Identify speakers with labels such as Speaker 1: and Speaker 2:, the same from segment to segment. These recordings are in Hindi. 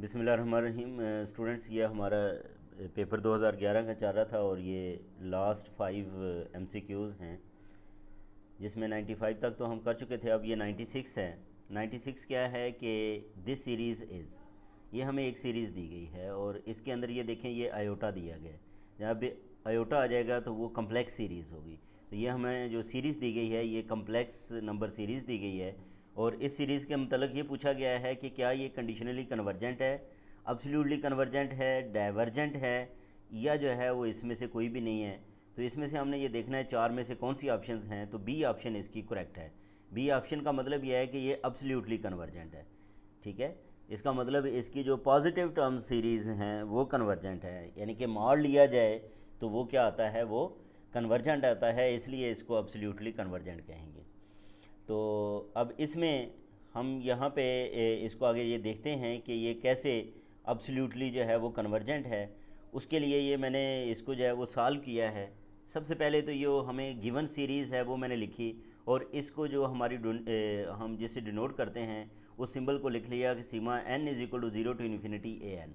Speaker 1: बिसमीम स्टूडेंट्स ये हमारा पेपर 2011 का चल रहा था और ये लास्ट फाइव एमसीक्यूज़ हैं जिसमें 95 तक तो हम कर चुके थे अब ये 96 है 96 क्या है कि दिस सीरीज़ इज़ ये हमें एक सीरीज़ दी गई है और इसके अंदर ये देखें ये आयोटा दिया गया है जब आयोटा आ जाएगा तो वो कम्प्लेक्स सीरीज़ होगी तो ये हमें जो सीरीज़ दी गई है ये कम्प्लेक्स नंबर सीरीज़ दी गई है और इस सीरीज़ के मतलब ये पूछा गया है कि क्या ये कंडीशनली कन्वर्जेंट है अब्सोल्युटली कन्वर्जेंट है डाइवर्जेंट है या जो है वो इसमें से कोई भी नहीं है तो इसमें से हमने ये देखना है चार में से कौन सी ऑप्शन हैं तो बी ऑप्शन इसकी करेक्ट है बी ऑप्शन का मतलब यह है कि ये अब्सोल्युटली कन्वर्जेंट है ठीक है इसका मतलब इसकी जो पॉजिटिव टर्म सीरीज़ हैं वो कन्वर्जेंट है यानी कि मॉल लिया जाए तो वो क्या आता है वो कन्वर्जेंट आता है इसलिए इसको अब्सोल्युटली कन्वर्जेंट कहेंगे तो अब इसमें हम यहाँ पे इसको आगे ये देखते हैं कि ये कैसे अब्सोल्युटली जो है वो कन्वर्जेंट है उसके लिए ये मैंने इसको जो है वो सॉल्व किया है सबसे पहले तो ये हमें गिवन सीरीज़ है वो मैंने लिखी और इसको जो हमारी ए, हम जिसे डिनोट करते हैं उस सिंबल को लिख लिया कि सीमा n is equal to zero to infinity a n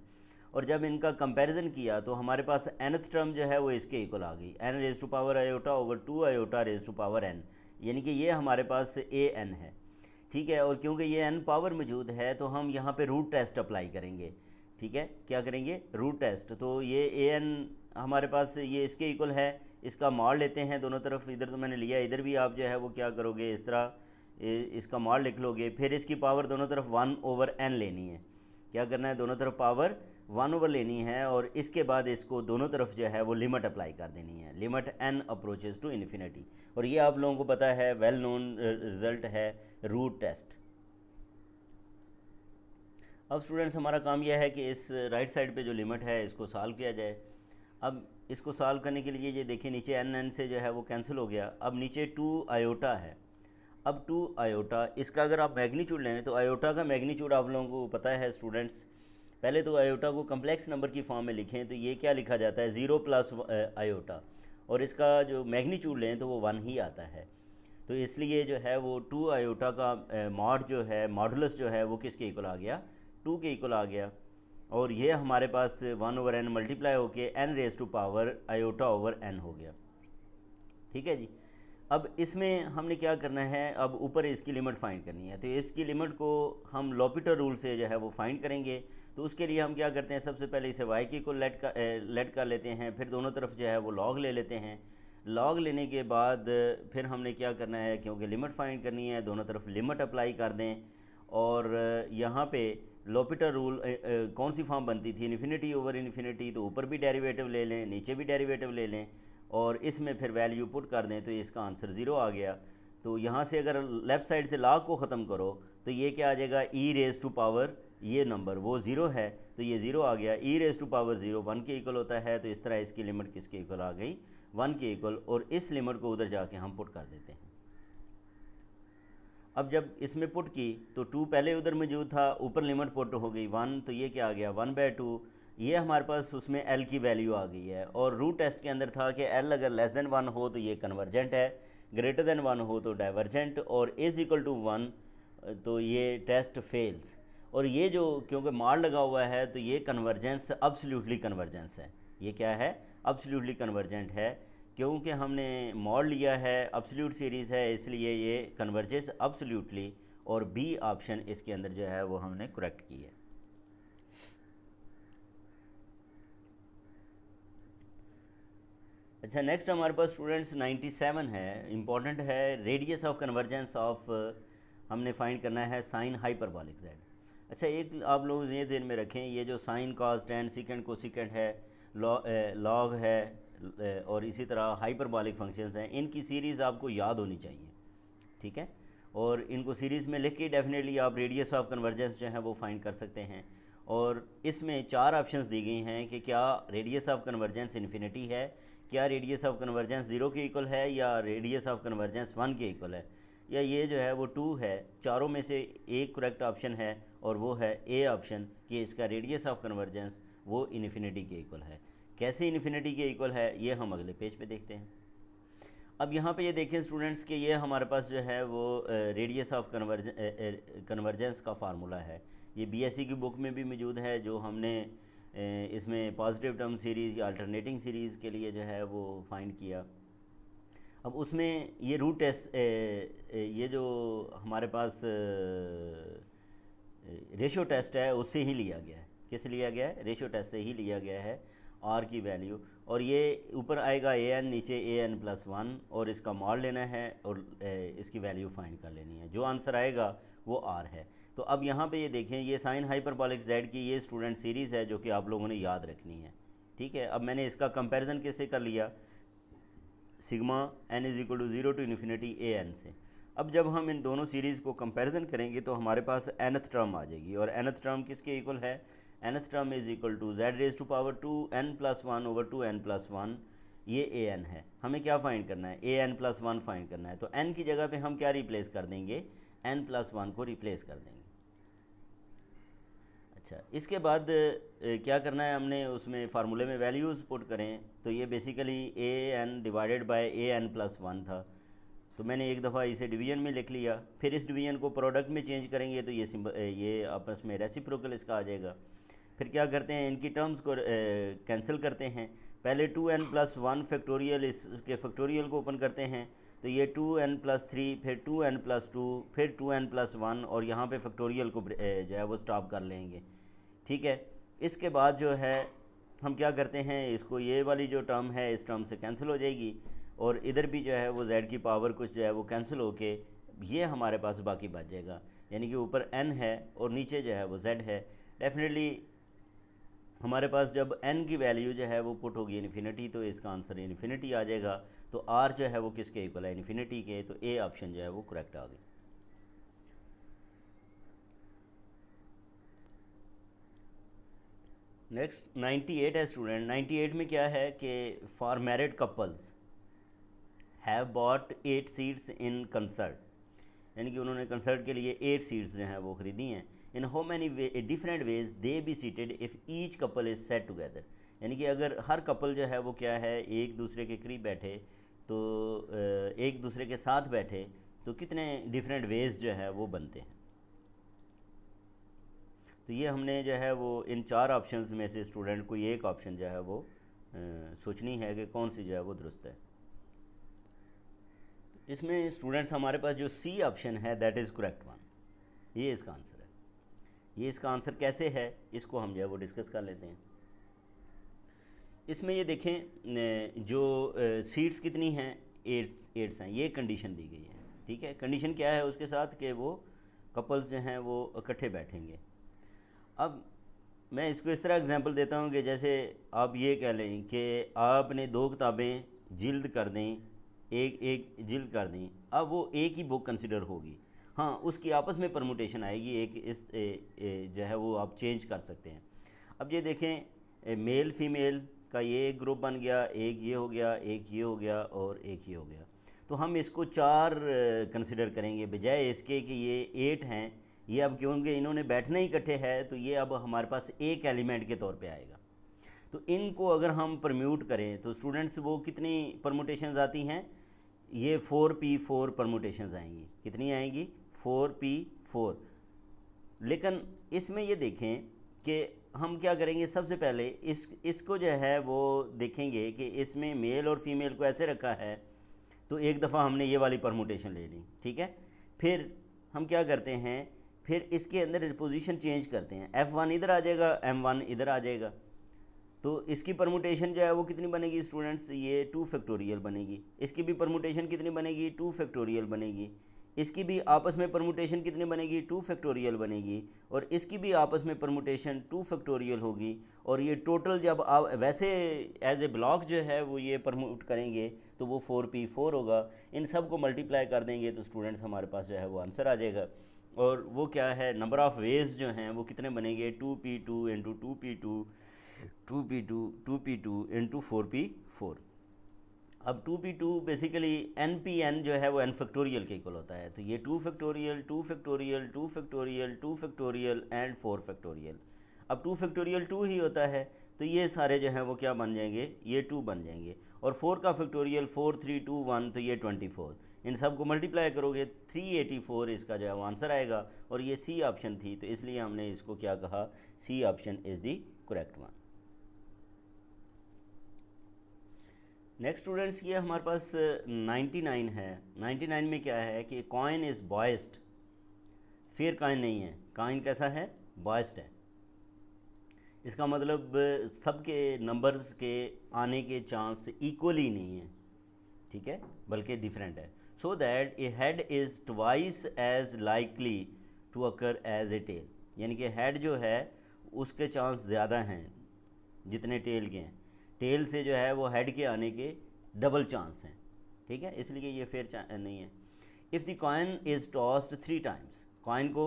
Speaker 1: और जब इनका कंपैरिजन किया तो हमारे पास एनथ टर्म जो है वो इसके इक्वल आ गई n raise to power iota over two iota raise to power n यानी कि ये हमारे पास ए एन है ठीक है और क्योंकि ये एन पावर मौजूद है तो हम यहाँ पे रूट टेस्ट अप्लाई करेंगे ठीक है क्या करेंगे रूट टेस्ट तो ये ए एन हमारे पास ये इसके इक्वल है इसका मॉल लेते हैं दोनों तरफ इधर तो मैंने लिया इधर भी आप जो है वो क्या करोगे इस तरह इसका मॉल लिख लोगे फिर इसकी पावर दोनों तरफ वन ओवर एन लेनी है क्या करना है दोनों तरफ पावर वन ओवर लेनी है और इसके बाद इसको दोनों तरफ जो है वो लिमिट अप्लाई कर देनी है limit n approaches to infinity और ये आप लोगों को पता है वेल नोन रिज़ल्ट है रूट टेस्ट अब स्टूडेंट्स हमारा काम यह है कि इस राइट साइड पे जो लिमिट है इसको सॉल्व किया जाए अब इसको सॉल्व करने के लिए ये देखिए नीचे एन एन से जो है वो कैंसिल हो गया अब नीचे टू आयोटा है अब टू आयोटा इसका अगर आप मैग्नीट्यूड लें तो आयोटा का मैग्नीट्यूड आप लोगों को पता है स्टूडेंट्स पहले तो आयोटा को कम्प्लेक्स नंबर की फॉर्म में लिखें तो ये क्या लिखा जाता है ज़ीरो प्लस uh, आयोटा और इसका जो मैग्नीट्यूड लें तो वो वन ही आता है तो इसलिए जो है वो टू आयोटा का मॉड uh, जो है मॉडुलस जो है वो किसके इक्वल आ गया टू के इक्वल आ गया और ये हमारे पास वन ओवर एन मल्टीप्लाई होके n raise to power iota over n हो गया ठीक है जी अब इसमें हमने क्या करना है अब ऊपर इसकी लिमिट फाइंड करनी है तो इसकी लिमिट को हम लॉपिटर रूल से जो है वो फाइंड करेंगे तो उसके लिए हम क्या करते हैं सबसे पहले इसे वाई की को लेट का लेट कर लेते हैं फिर दोनों तरफ जो है वो लॉग ले लेते हैं लॉग लेने के बाद फिर हमने क्या करना है क्योंकि लिमिट फाइंड करनी है दोनों तरफ लिमिट अप्लाई कर दें और यहाँ पे लोपिटर रूल कौन सी फॉर्म बनती थी इन्फिनिटी ओवर इन्फिनिटी तो ऊपर भी डेरिवेटिव ले लें नीचे भी डेरिवेटिव ले लें और इसमें फिर वैल्यू पुट कर दें तो इसका आंसर ज़ीरो आ गया तो यहाँ से अगर लेफ़्ट साइड से लॉग को ख़त्म करो तो ये क्या आ जाएगा ई रेज़ टू पावर ये नंबर वो ज़ीरो है तो ये ज़ीरो आ गया e raise to power zero one के इक्वल होता है तो इस तरह इसकी लिमिट किसके इक्वल आ गई वन के इक्वल और इस लिमिट को उधर जाके हम पुट कर देते हैं अब जब इसमें पुट की तो टू पहले उधर मौजूद था ऊपर लिमिट पुट हो गई वन तो ये क्या आ गया वन बाय टू ये हमारे पास उसमें एल की वैल्यू आ गई है और रूट टेस्ट के अंदर था कि एल अगर लेस देन वन हो तो ये कन्वर्जेंट है ग्रेटर देन वन हो तो डाइवर्जेंट और इज़ इक्वल टू वन तो ये टेस्ट फेल्स और ये जो क्योंकि मार लगा हुआ है तो ये कन्वर्जेंस अब्सोल्युटली कन्वर्जेंस है ये क्या है अब्सोल्युटली कन्वर्जेंट है क्योंकि हमने मॉल लिया है अब्सोल्यूट सीरीज़ है इसलिए ये कन्वर्जेस अब्सोल्यूटली और बी ऑप्शन इसके अंदर जो है वो हमने करेक्ट की है अच्छा नेक्स्ट हमारे पास स्टूडेंट्स 97 है इम्पॉर्टेंट है रेडियस ऑफ कन्वर्जेंस ऑफ हमने फाइंड करना है साइन हाइपरबॉलिक जेड अच्छा एक आप लोग ये दिन में रखें ये जो sine cos tan second second है लॉग है और इसी तरह हाइपरबॉलिक फंक्शंस हैं इनकी सीरीज़ आपको याद होनी चाहिए ठीक है और इनको सीरीज़ में लिख के डेफिनेटली आप रेडियस ऑफ कन्वर्जेंस जो है वो फाइंड कर सकते हैं और इसमें चार ऑप्शंस दी गई हैं कि क्या रेडियस ऑफ कन्वर्जेंस इन्फिनिटी है क्या रेडियस ऑफ कन्वर्जेंस ज़ीरो के इक्वल है या रेडियस ऑफ कन्वर्जेंस वन के इक्वल है या ये जो है वो टू है चारों में से एक करेक्ट ऑप्शन है और वो है ए ऑप्शन कि इसका रेडियस ऑफ कन्वर्जेंस वो इन्फिनिटी के इक्वल है कैसे इन्फिनिटी के इक्वल है ये हम अगले पेज पे देखते हैं अब यहाँ पे ये देखें स्टूडेंट्स कि ये हमारे पास जो है वो रेडियस ऑफ कन्वर्ज कन्वर्जेंस का फार्मूला है ये बी e की बुक में भी मौजूद है जो हमने इसमें पॉजिटिव टर्म सीरीज़ या अल्टरनेटिंग सीरीज़ के लिए जो है वो फाइंड किया अब उसमें ये रूट एस ए, ए, ये जो हमारे पास रेशो टेस्ट है उससे ही लिया गया है किस लिया गया है रेशो टेस्ट से ही लिया गया है आर की वैल्यू और ये ऊपर आएगा ए एन नीचे ए एन प्लस वन और इसका मॉल लेना है और इसकी वैल्यू फाइंड कर लेनी है जो आंसर आएगा वो आर है तो अब यहाँ पे ये देखें ये साइन हाइपरबॉलिक जेड की ये स्टूडेंट सीरीज़ है जो कि आप लोगों ने याद रखनी है ठीक है अब मैंने इसका कंपैरिजन किससे कर लिया sigma n is equal to zero to infinity a n से अब जब हम इन दोनों सीरीज़ को कंपैरिजन करेंगे तो हमारे पास एनथ टर्म आ जाएगी और एनथ टर्म किसके इक्वल है nth term is equal to z raise to power two n plus one over two n plus one ये ए एन है हमें क्या फाइंड करना है a n plus one find करना है तो एन की जगह पे हम क्या रिप्लेस कर देंगे एन प्लस वन को रिप्लेस कर देंगे अच्छा इसके बाद क्या करना है हमने उसमें फार्मूले में वैल्यूज़ पुट करें तो ये basically a n divided by a n plus one था तो मैंने एक दफ़ा इसे डिवीजन में लिख लिया फिर इस डिवीजन को प्रोडक्ट में चेंज करेंगे तो ये ये आपस में रेसिप्रोकल इसका आ जाएगा फिर क्या करते हैं इनकी टर्म्स को कैंसिल करते हैं पहले two n plus one factorial इसके फैक्टोरियल को ओपन करते हैं तो ये टू एन प्लस थ्री फिर टू एन प्लस टू फिर टू एन प्लस वन और यहाँ पे फैक्टोरियल को जो है वो स्टॉप कर लेंगे ठीक है इसके बाद जो है हम क्या करते हैं इसको ये वाली जो टर्म है इस टर्म से कैंसिल हो जाएगी और इधर भी जो है वो जेड की पावर कुछ जो है वो कैंसिल होके ये हमारे पास बाकी बच जाएगा यानी कि ऊपर एन है और नीचे जो है वो जेड है डेफिनेटली हमारे पास जब एन की वैल्यू जो है वो पुट होगी इन्फिनिटी तो इसका आंसर इन्फिनिटी आ जाएगा तो आर जो है वो किसके इक्वल है इन्फिनिटी के तो ए ऑप्शन जो है वो करेक्ट आ गई नेक्स्ट एट है स्टूडेंट एट में क्या है कि four married couples have bought eight seats in concert यानी कि उन्होंने कंसर्ट के लिए एट सीट्स जो हैं वो ख़रीदी हैं in how many way different ways they be seated if each couple is set together यानी कि अगर हर कपल जो है वो क्या है एक दूसरे के करीब बैठे तो एक दूसरे के साथ बैठे तो कितने डिफरेंट वेज़ जो है वो बनते हैं तो ये हमने जो है वो इन चार ऑप्शंस में से स्टूडेंट को एक ऑप्शन जो है वो सोचनी है कि कौन सी जो है वो दुरुस्त है इसमें स्टूडेंट्स हमारे पास जो सी ऑप्शन है दैट इज़ करेक्ट वन ये इसका आंसर है ये इसका आंसर कैसे है इसको हम जो है वो डिस्कस कर लेते हैं इसमें ये देखें जो सीट्स कितनी हैं एट्स एट्स हैं ये कंडीशन दी गई है ठीक है कंडीशन क्या है उसके साथ कि वो कपल्स जो हैं वो इकट्ठे बैठेंगे अब मैं इसको इस तरह एग्जांपल देता हूँ कि जैसे आप ये कह लें कि आपने दो किताबें जिल्द कर दें एक एक जिल्द कर दें अब वो एक ही बुक कंसिडर होगी हाँ उसकी आपस में परमोटेशन आएगी एक इस ए, ए, जो है वो आप चेंज कर सकते हैं अब ये देखें मेल फीमेल इसका ये एक ग्रुप बन गया एक ये हो गया एक ये हो गया और एक ये हो गया तो हम इसको चार कंसिडर करेंगे बजाय इसके कि ये एट हैं ये अब क्योंकि इन्होंने बैठना ही इकट्ठे है तो ये अब हमारे पास एक एलिमेंट के तौर पे आएगा तो इनको अगर हम परम्यूट करें तो स्टूडेंट्स वो कितनी परमोटेशन आती हैं ये फोर पी फोर परमोटेशन आएंगी कितनी आएंगी फोर पी फोर लेकिन इसमें ये देखें कि हम क्या करेंगे सबसे पहले इस इसको जो है वो देखेंगे कि इसमें मेल और फीमेल को ऐसे रखा है तो एक दफ़ा हमने ये वाली परमोटेशन ले ली ठीक है फिर हम क्या करते हैं फिर इसके अंदर पोजीशन चेंज करते हैं एफ़ वन इधर आ जाएगा एम वन इधर आ जाएगा तो इसकी परमोटेशन जो है वो कितनी बनेगी स्टूडेंट्स ये टू फैक्टोरियल बनेगी इसकी भी परमोटेशन कितनी बनेगी टू फैक्टोरियल बनेगी इसकी भी आपस में परमुटेशन कितनी बनेगी टू फैक्टोरियल बनेगी और इसकी भी आपस में परमुटेशन टू फैक्टोरियल होगी और ये टोटल जब आप वैसे एज ए ब्लॉक जो है वो ये परमूट करेंगे तो वो फोर पी फोर होगा इन सब को मल्टीप्लाई कर देंगे तो स्टूडेंट्स हमारे पास जो है वो आंसर आ जाएगा और वो क्या है नंबर ऑफ़ वेज जो हैं वो कितने बनेंगे two P two into two P two two P two two P two into four P four अब two P two basically n P n जो है वो एन फैक्टोरियल के इक्वल होता है तो ये two factorial two factorial two factorial two factorial and four factorial अब टू फैक्टोरियल टू ही होता है तो ये सारे जो हैं वो क्या बन जाएंगे ये टू बन जाएंगे और फोर का factorial four three two one तो ये ट्वेंटी फोर इन सब को मल्टीप्लाई करोगे थ्री एटी फोर इसका जो है वो आंसर आएगा और ये सी ऑप्शन थी तो इसलिए हमने इसको क्या कहा C option is the correct one next students ये हमारे पास 99 है 99 में क्या है कि कॉइन इज़ बॉयस्ड फिर काइन नहीं है काइन कैसा है बॉयस्ड है इसका मतलब सबके नंबर्स के आने के चांस इक्वली नहीं है ठीक है बल्कि डिफरेंट है so that a head is twice as likely to occur as a tail यानी कि हेड जो है उसके चांस ज़्यादा हैं जितने टेल के हैं टेल से जो है वो हेड के आने के डबल चांस हैं ठीक है इसलिए ये फेयर नहीं है if the coin is tossed three times coin को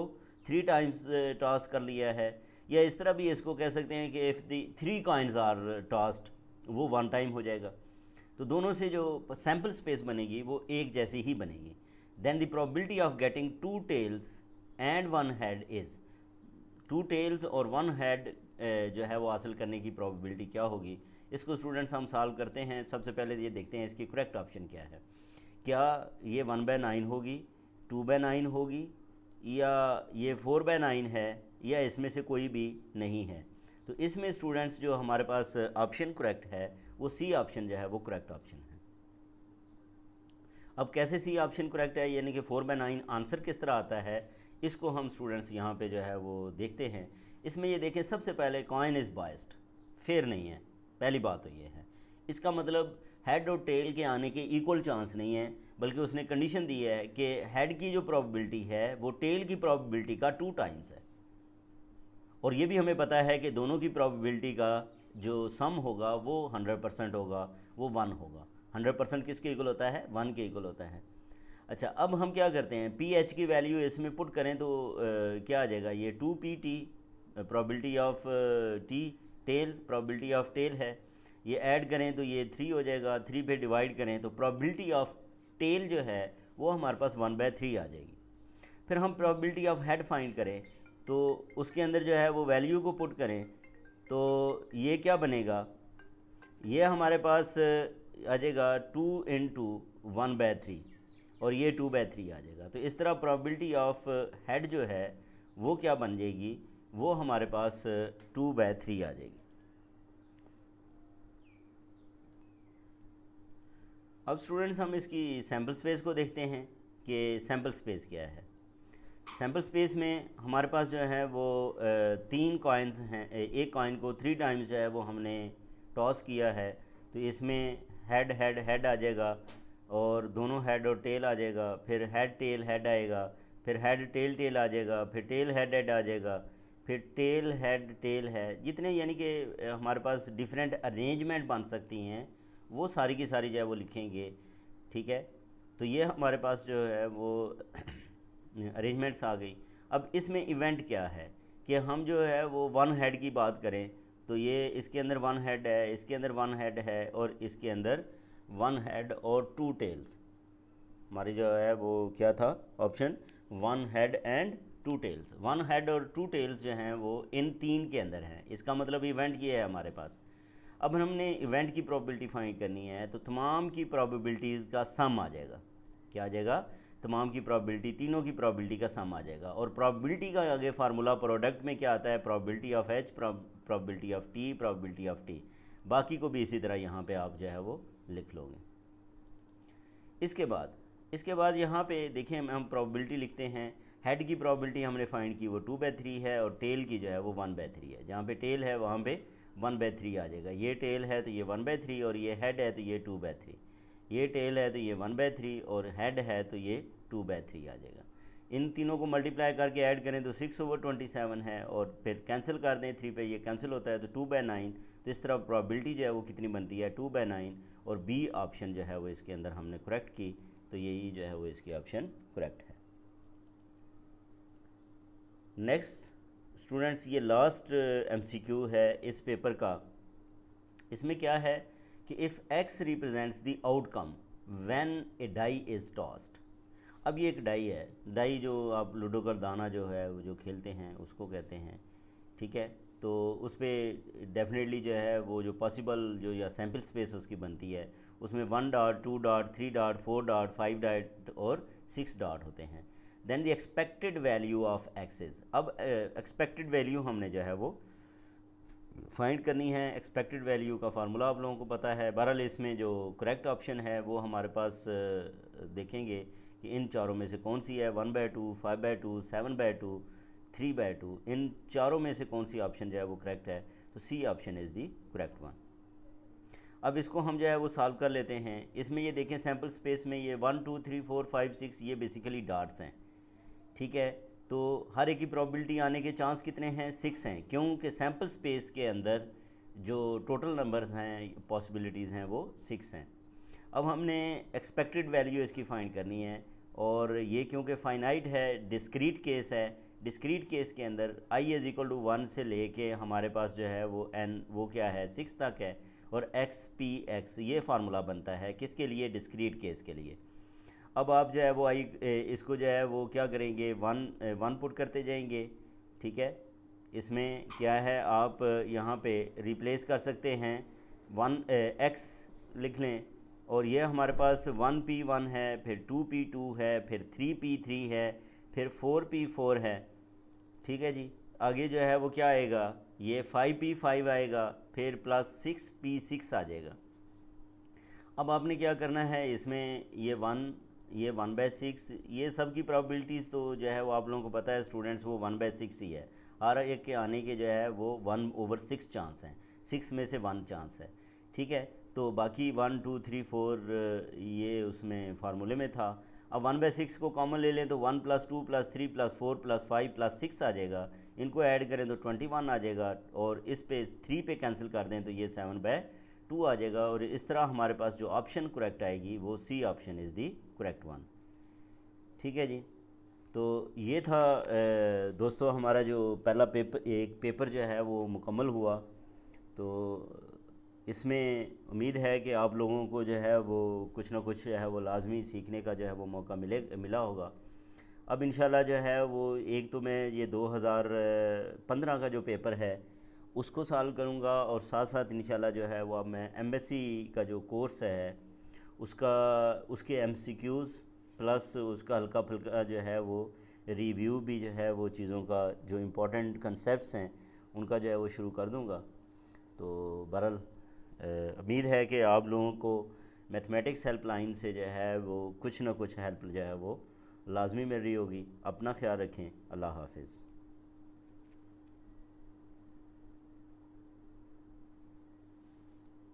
Speaker 1: थ्री टाइम्स टॉस कर लिया है या इस तरह भी इसको कह सकते हैं कि if the three coins are tossed वो वन टाइम हो जाएगा तो दोनों से जो सैम्पल स्पेस बनेगी वो एक जैसी ही बनेगी then the probability of getting two tails and one head is two tails और वन हेड uh, जो है वो हासिल करने की प्रॉबिलिटी क्या होगी इसको स्टूडेंट्स हम सॉल्व करते हैं सबसे पहले ये देखते हैं इसकी करेक्ट ऑप्शन क्या है क्या ये वन बाय नाइन होगी टू बाय नाइन होगी या ये फोर बाय नाइन है या इसमें से कोई भी नहीं है तो इसमें स्टूडेंट्स जो हमारे पास ऑप्शन करेक्ट है वो सी ऑप्शन जो है वो करेक्ट ऑप्शन है अब कैसे सी ऑप्शन करेक्ट है यानी कि फोर बाय नाइन आंसर किस तरह आता है इसको हम स्टूडेंट्स यहाँ पे जो है वो देखते हैं इसमें ये देखें सबसे पहले कॉइन इज़ बाइस्ड फेयर नहीं है पहली बात तो ये है इसका मतलब हेड और टेल के आने के इक्वल चांस नहीं है बल्कि उसने कंडीशन दी है कि हेड की जो प्रोबेबिलिटी है वो टेल की प्रोबेबिलिटी का टू टाइम्स है और ये भी हमें पता है कि दोनों की प्रोबेबिलिटी का जो सम होगा वो हंड्रेड परसेंट होगा वो वन होगा हंड्रेड परसेंट किसके इक्वल होता है वन के इक्वल होता है अच्छा अब हम क्या करते हैं पी एच की वैल्यू इसमें पुट करें तो आ, क्या आ जाएगा ये two P T probability of T tail probability of tail है ये ऐड करें तो ये थ्री हो जाएगा थ्री पे डिवाइड करें तो प्रॉबिलिटी ऑफ टेल जो है वो हमारे पास वन बाय थ्री आ जाएगी फिर हम प्रॉबिलिटी ऑफ हेड फाइंड करें तो उसके अंदर जो है वो वैल्यू को पुट करें तो ये क्या बनेगा ये हमारे पास आ जाएगा two into one by three और ये टू बाय थ्री आ जाएगा तो इस तरह प्रॉबिलिटी ऑफ हेड जो है वो क्या बन जाएगी वो हमारे पास टू बाय थ्री आ जाएगी अब स्टूडेंट्स हम इसकी सैम्पल स्पेस को देखते हैं कि सैम्पल स्पेस क्या है सैम्पल स्पेस में हमारे पास जो है वो तीन कॉइन्स हैं एक कॉइन को थ्री टाइम्स जो है वो हमने टॉस किया है तो इसमें हेड हेड हेड आ जाएगा और दोनों हेड और टेल आ जाएगा फिर हेड टेल हेड आएगा फिर हेड टेल टेल आ जाएगा फिर टेल हेड हेड आ जाएगा फिर टेल हेड टेल है जितने यानी कि हमारे पास डिफरेंट अरेंजमेंट बन सकती हैं वो सारी की सारी जो है वो लिखेंगे ठीक है तो ये हमारे पास जो है वो अरेंजमेंट्स आ गई अब इसमें इवेंट क्या है कि हम जो है वो वन हेड की बात करें तो ये इसके अंदर वन हेड है इसके अंदर वन हेड है और इसके अंदर वन हेड और टू टेल्स हमारी जो है वो क्या था option one head and two tails one head और टू टेल्स जो हैं वो इन तीन के अंदर हैं इसका मतलब इवेंट ये है हमारे पास अब हमने इवेंट की प्रॉबिलिटी फाइंड करनी है तो तमाम की प्रॉबिलिटीज़ का सम आ जाएगा क्या आ जाएगा तमाम की प्रॉबिलिटी तीनों की प्रॉबिलिटी का सम आ जाएगा और प्रॉबिलिटी का आगे फार्मूला प्रोडक्ट में क्या आता है probability of H probability of T probability of T बाकी को भी इसी तरह यहाँ पे आप जो है वो लिख लोगे इसके बाद इसके बाद यहाँ पे देखें हम प्रॉबिलिटी लिखते हैं हेड की प्रॉबिलिटी हमने फाइंड की वो टू बाई थ्री है और टेल की जो है वो वन बाई थ्री है जहाँ पे टेल है वहाँ पे वन बाई थ्री आ जाएगा ये टेल है तो ये वन बाई थ्री और ये हेड है तो ये टू बाई थ्री ये टेल है तो ये वन बाई थ्री और हेड है तो ये टू बाई थ्री आ जाएगा इन तीनों को मल्टीप्लाई करके ऐड करें तो सिक्स ओवर ट्वेंटी सेवन है और फिर कैंसिल कर दें थ्री पे ये कैंसिल होता है तो टू बाई नाइन तो इस तरह प्रॉबिलिटी जो है वो कितनी बनती है टू बाई नाइन और बी ऑप्शन जो है वो इसके अंदर हमने करेक्ट की तो यही जो है वो इसकी ऑप्शन करेक्ट है नेक्स्ट स्टूडेंट्स ये लास्ट एमसीक्यू uh, है इस पेपर का इसमें क्या है कि if X represents the outcome when a die is tossed अब ये एक डाई है डाई जो आप लूडो का दाना जो है वो जो खेलते हैं उसको कहते हैं ठीक है तो उस पर डेफिनेटली जो है वो जो पॉसिबल जो या सैम्पल स्पेस उसकी बनती है उसमें one dot two dot three dot four dot five dot और सिक्स डॉट होते हैं then the expected value of X अब एक्सपेक्टेड वैल्यू हमने जो है वो फाइंड करनी है एक्सपेक्टेड वैल्यू का फार्मूला आप लोगों को पता है बहरहाल इसमें जो करेक्ट ऑप्शन है वो हमारे पास देखेंगे कि इन चारों में से कौन सी है one by two five by two seven by two three by two इन चारों में से कौन सी ऑप्शन जो है वो करेक्ट है तो C option is the correct one अब इसको हम जो है वो सॉल्व कर लेते हैं इसमें ये देखें सैम्पल स्पेस में ये one two three four five six ये बेसिकली डार्ट्स हैं ठीक है तो हर एक की प्रॉबिलिटी आने के चांस कितने हैं सिक्स हैं क्योंकि सैम्पल स्पेस के अंदर जो टोटल नंबर हैं पॉसिबिलिटीज़ हैं वो सिक्स हैं अब हमने एक्सपेक्टेड वैल्यू इसकी फाइंड करनी है और ये क्योंकि फाइनाइट है डिस्क्रीट केस है डिस्क्रीट केस के अंदर i is equal to one से ले के हमारे पास जो है वो एन वो क्या है सिक्स तक है और एक्स पी एक्स ये फार्मूला बनता है किसके लिए डिस्क्रीट केस के लिए अब आप जो है वो आई इसको जो है वो क्या करेंगे वन वन पुट करते जाएंगे ठीक है इसमें क्या है आप यहाँ पे रिप्लेस कर सकते हैं वन एक्स लिख लें और ये हमारे पास वन पी वन है फिर टू पी टू है फिर थ्री पी थ्री है फिर फोर पी फोर है ठीक है जी आगे जो है वो क्या आएगा ये फाइव पी फाइव आएगा फिर प्लस सिक्स पी सिक्स आ जाएगा अब आपने क्या करना है इसमें ये वन ये वन बाय सिक्स ये सब की प्रॉबिलिटीज़ तो जो है वो आप लोगों को पता है स्टूडेंट्स वो वन बाय सिक्स ही है हर एक के आने के जो है वो वन ओवर सिक्स चांस हैं सिक्स में से वन चांस है ठीक है तो बाकी वन टू थ्री फोर ये उसमें फार्मूले में था अब वन बाई सिक्स को कॉमन ले लें तो one plus two plus three plus four plus five plus six आ जाएगा इनको ऐड करें तो ट्वेंटी वन आ जाएगा और इस पे थ्री पे कैंसिल कर दें तो ये सेवन बाय टू आ जाएगा और इस तरह हमारे पास जो ऑप्शन करेक्ट आएगी वो C option is the correct one ठीक है जी तो ये था दोस्तों हमारा जो पहला पेपर एक पेपर जो है वो मुकम्मल हुआ तो इसमें उम्मीद है कि आप लोगों को जो है वो कुछ ना कुछ जो है वो लाजमी सीखने का जो है वो मौका मिले मिला होगा अब इन जो है वो एक तो मैं ये 2015 का जो पेपर है उसको साल करूँगा और साथ साथ इन जो है वो अब मैं एम का जो कोर्स है उसका उसके एम प्लस उसका हल्का फुल्का जो है वो रिव्यू भी जो है वो चीज़ों का जो इम्पोर्टेंट कंसेप्ट हैं उनका जो है वो शुरू कर दूँगा तो बहरल उम्मीद है कि आप लोगों को मैथमेटिक्स हेल्पलाइन से जो है वो कुछ ना कुछ हेल्प जो है वो लाजमी मिल रही होगी अपना ख्याल रखें अल्लाह हाफिज़